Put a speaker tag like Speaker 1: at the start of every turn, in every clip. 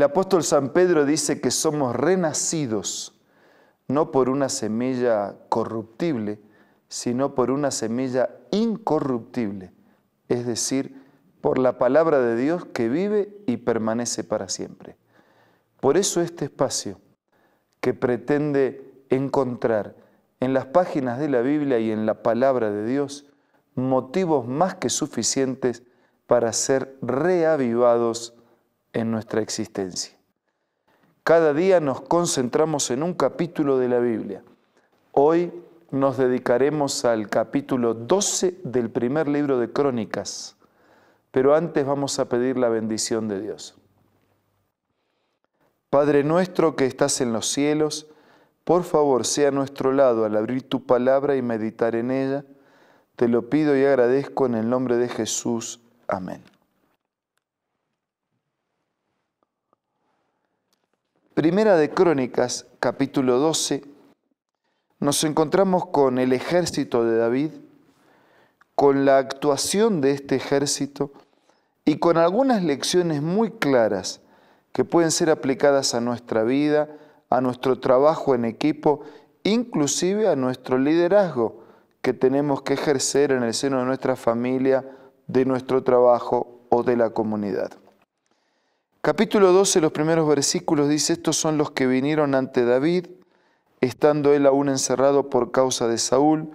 Speaker 1: El apóstol San Pedro dice que somos renacidos no por una semilla corruptible, sino por una semilla incorruptible, es decir, por la palabra de Dios que vive y permanece para siempre. Por eso este espacio que pretende encontrar en las páginas de la Biblia y en la palabra de Dios motivos más que suficientes para ser reavivados en nuestra existencia. Cada día nos concentramos en un capítulo de la Biblia. Hoy nos dedicaremos al capítulo 12 del primer libro de Crónicas, pero antes vamos a pedir la bendición de Dios. Padre nuestro que estás en los cielos, por favor, sea a nuestro lado al abrir tu palabra y meditar en ella. Te lo pido y agradezco en el nombre de Jesús. Amén. Primera de Crónicas, capítulo 12, nos encontramos con el ejército de David, con la actuación de este ejército y con algunas lecciones muy claras que pueden ser aplicadas a nuestra vida, a nuestro trabajo en equipo, inclusive a nuestro liderazgo que tenemos que ejercer en el seno de nuestra familia, de nuestro trabajo o de la comunidad. Capítulo 12, los primeros versículos dice, estos son los que vinieron ante David, estando él aún encerrado por causa de Saúl,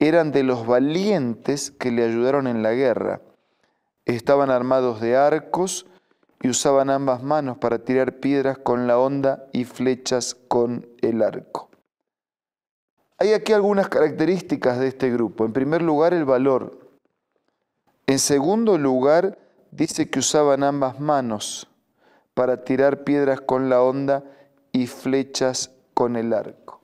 Speaker 1: eran de los valientes que le ayudaron en la guerra. Estaban armados de arcos y usaban ambas manos para tirar piedras con la honda y flechas con el arco. Hay aquí algunas características de este grupo. En primer lugar, el valor. En segundo lugar, dice que usaban ambas manos para tirar piedras con la onda y flechas con el arco.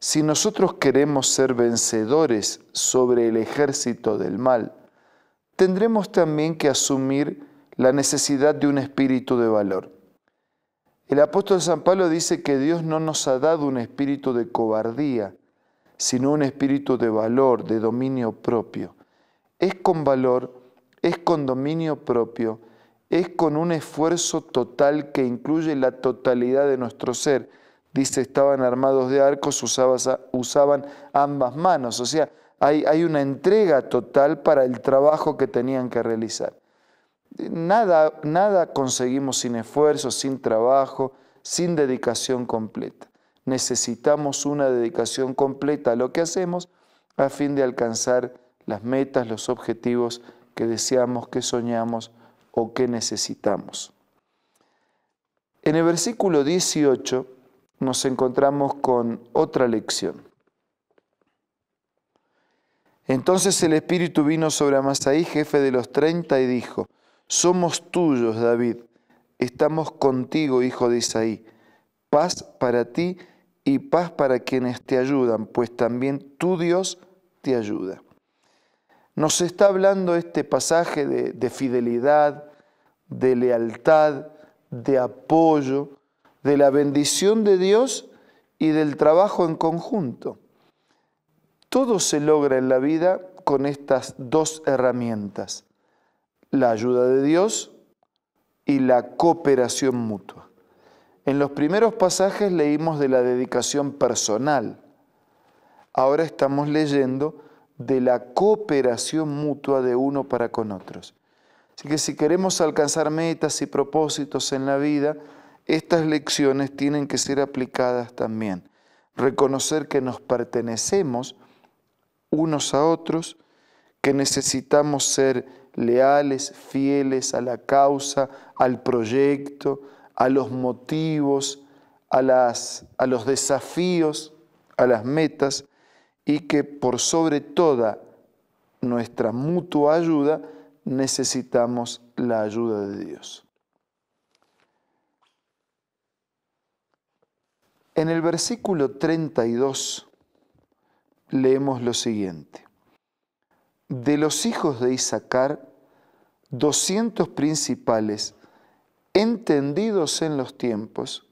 Speaker 1: Si nosotros queremos ser vencedores sobre el ejército del mal, tendremos también que asumir la necesidad de un espíritu de valor. El apóstol San Pablo dice que Dios no nos ha dado un espíritu de cobardía, sino un espíritu de valor, de dominio propio. Es con valor, es con dominio propio es con un esfuerzo total que incluye la totalidad de nuestro ser. Dice, estaban armados de arcos, usaban ambas manos. O sea, hay, una entrega total para el trabajo que tenían que realizar. Nada, nada conseguimos sin esfuerzo, sin trabajo, sin dedicación completa. Necesitamos una dedicación completa a lo que hacemos a fin de alcanzar las metas, los objetivos que deseamos, que soñamos o qué necesitamos. En el versículo 18 nos encontramos con otra lección. Entonces el Espíritu vino sobre Amasaí, jefe de los treinta, y dijo, Somos tuyos, David, estamos contigo, hijo de Isaí. Paz para ti y paz para quienes te ayudan, pues también tu Dios te ayuda nos está hablando este pasaje de, fidelidad, de lealtad, de apoyo, de la bendición de Dios y del trabajo en conjunto. Todo se logra en la vida con estas dos herramientas, la ayuda de Dios y la cooperación mutua. En los primeros pasajes leímos de la dedicación personal. Ahora estamos leyendo de la cooperación mutua de uno para con otros. Así que si queremos alcanzar metas y propósitos en la vida, estas lecciones tienen que ser aplicadas también. Reconocer que nos pertenecemos unos a otros, que necesitamos ser leales, fieles a la causa, al proyecto, a los motivos, a, las, a los desafíos, a las metas y que por sobre toda nuestra mutua ayuda necesitamos la ayuda de Dios. En el versículo 32 leemos lo siguiente. De los hijos de Isaacar, 200 principales, entendidos en los tiempos,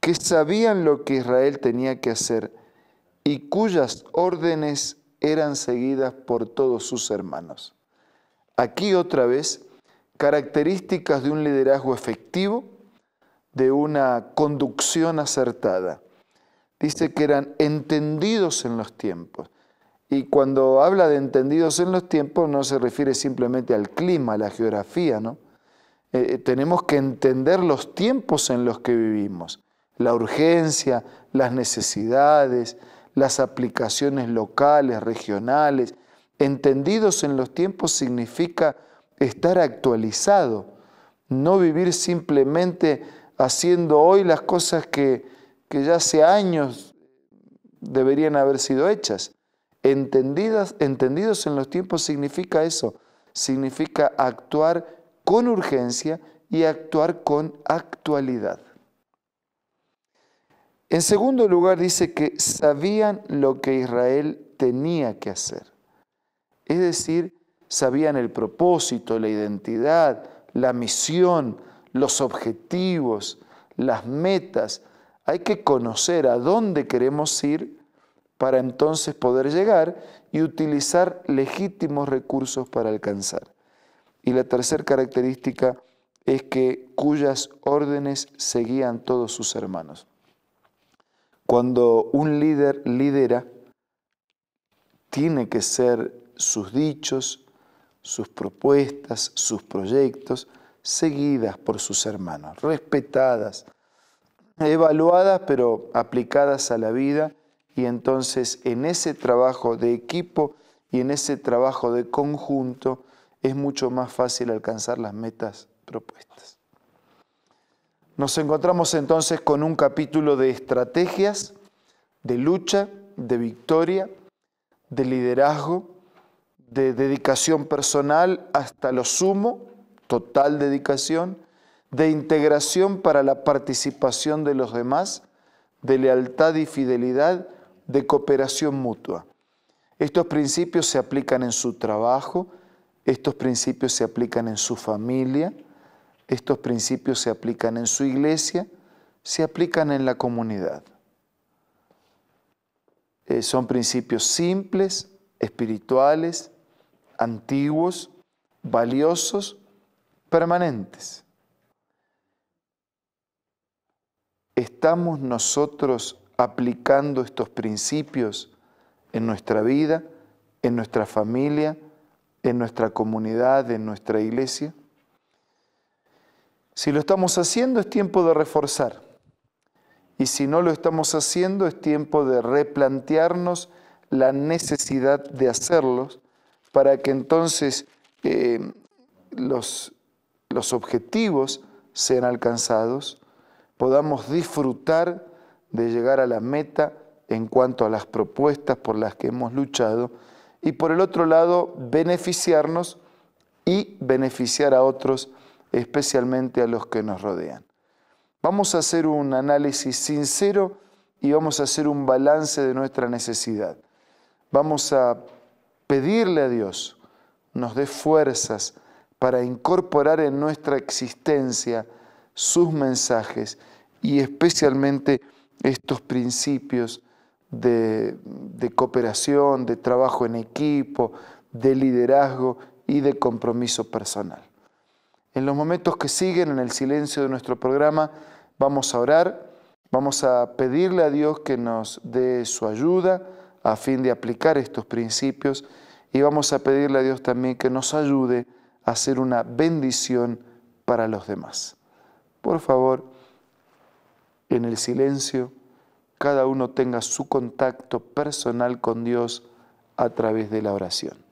Speaker 1: que sabían lo que Israel tenía que hacer y cuyas órdenes eran seguidas por todos sus hermanos. Aquí otra vez, características de un liderazgo efectivo, de una conducción acertada. Dice que eran entendidos en los tiempos. Y cuando habla de entendidos en los tiempos no se refiere simplemente al clima, a la geografía, ¿no? Eh, eh, tenemos que entender los tiempos en los que vivimos, la urgencia, las necesidades, las aplicaciones locales, regionales. Entendidos en los tiempos significa estar actualizado, no vivir simplemente haciendo hoy las cosas que, que ya hace años deberían haber sido hechas. Entendidas, entendidos en los tiempos significa eso, significa actuar con urgencia y actuar con actualidad. En segundo lugar dice que sabían lo que Israel tenía que hacer. Es decir, sabían el propósito, la identidad, la misión, los objetivos, las metas. Hay que conocer a dónde queremos ir para entonces poder llegar y utilizar legítimos recursos para alcanzar. Y la tercera característica es que cuyas órdenes seguían todos sus hermanos. Cuando un líder lidera, tiene que ser sus dichos, sus propuestas, sus proyectos, seguidas por sus hermanos, respetadas, evaluadas pero aplicadas a la vida y entonces en ese trabajo de equipo y en ese trabajo de conjunto es mucho más fácil alcanzar las metas propuestas. Nos encontramos entonces con un capítulo de estrategias, de lucha, de victoria, de liderazgo, de dedicación personal hasta lo sumo, total dedicación, de integración para la participación de los demás, de lealtad y fidelidad, de cooperación mutua. Estos principios se aplican en su trabajo, estos principios se aplican en su familia, estos principios se aplican en su iglesia, se aplican en la comunidad. Eh, son principios simples, espirituales, antiguos, valiosos, permanentes. ¿Estamos nosotros aplicando estos principios en nuestra vida, en nuestra familia, en nuestra comunidad, en nuestra iglesia? Si lo estamos haciendo es tiempo de reforzar. Y si no lo estamos haciendo es tiempo de replantearnos la necesidad de hacerlos para que entonces eh, los, los objetivos sean alcanzados, podamos disfrutar de llegar a la meta en cuanto a las propuestas por las que hemos luchado y por el otro lado beneficiarnos y beneficiar a otros especialmente a los que nos rodean. Vamos a hacer un análisis sincero y vamos a hacer un balance de nuestra necesidad. Vamos a pedirle a Dios nos dé fuerzas para incorporar en nuestra existencia sus mensajes y especialmente estos principios de, de cooperación, de trabajo en equipo, de liderazgo y de compromiso personal. En los momentos que siguen, en el silencio de nuestro programa, vamos a orar, vamos a pedirle a Dios que nos dé su ayuda a fin de aplicar estos principios y vamos a pedirle a Dios también que nos ayude a hacer una bendición para los demás. Por favor, en el silencio, cada uno tenga su contacto personal con Dios a través de la oración.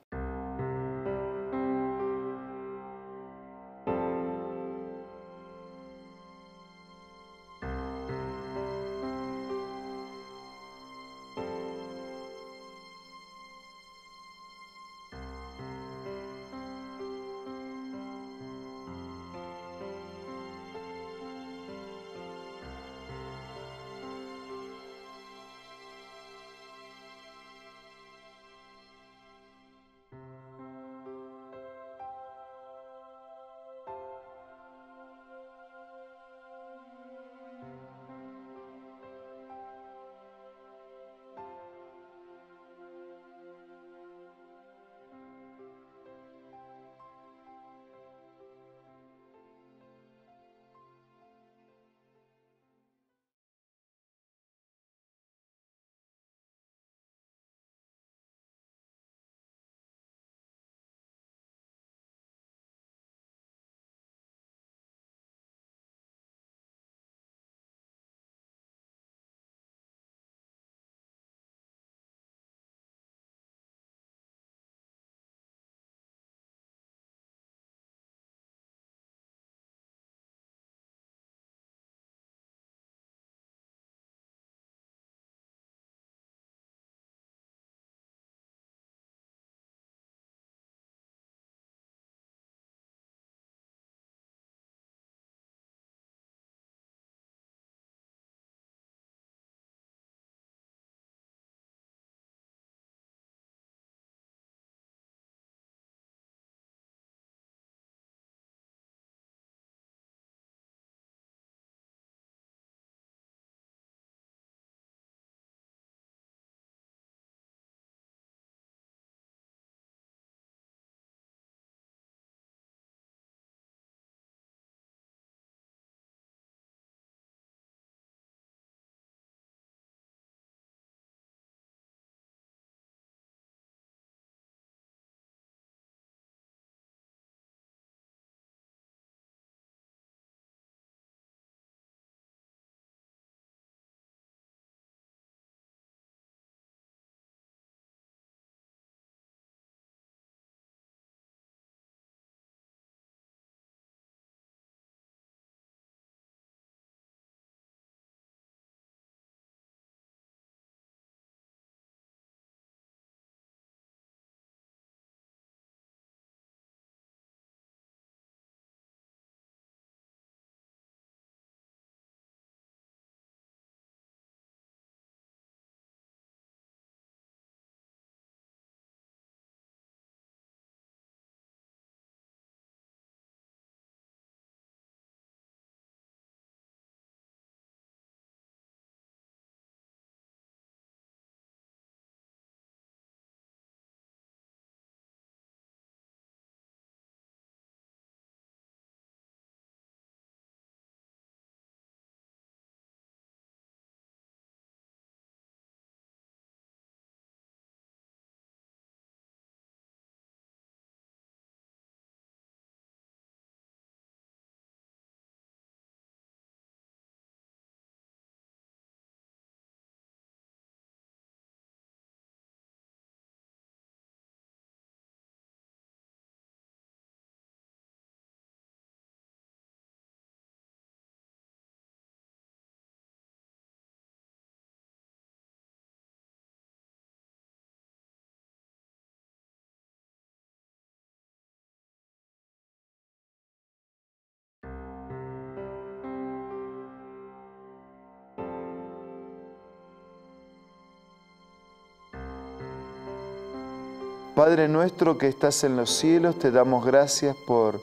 Speaker 1: Padre nuestro que estás en los cielos, te damos gracias por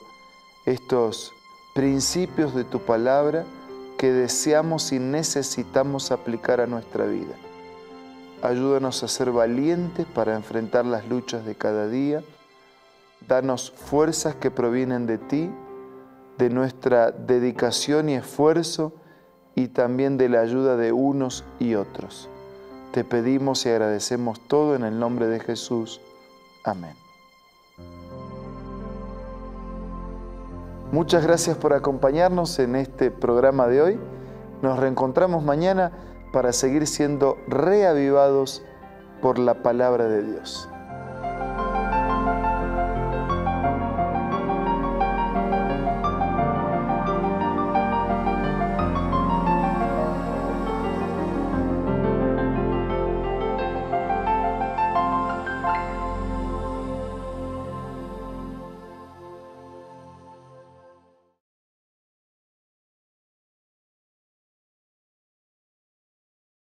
Speaker 1: estos principios de tu palabra que deseamos y necesitamos aplicar a nuestra vida. Ayúdanos a ser valientes para enfrentar las luchas de cada día. Danos fuerzas que provienen de ti, de nuestra dedicación y esfuerzo y también de la ayuda de unos y otros. Te pedimos y agradecemos todo en el nombre de Jesús. Amén. Muchas gracias por acompañarnos en este programa de hoy. Nos reencontramos mañana para seguir siendo reavivados por la palabra de Dios.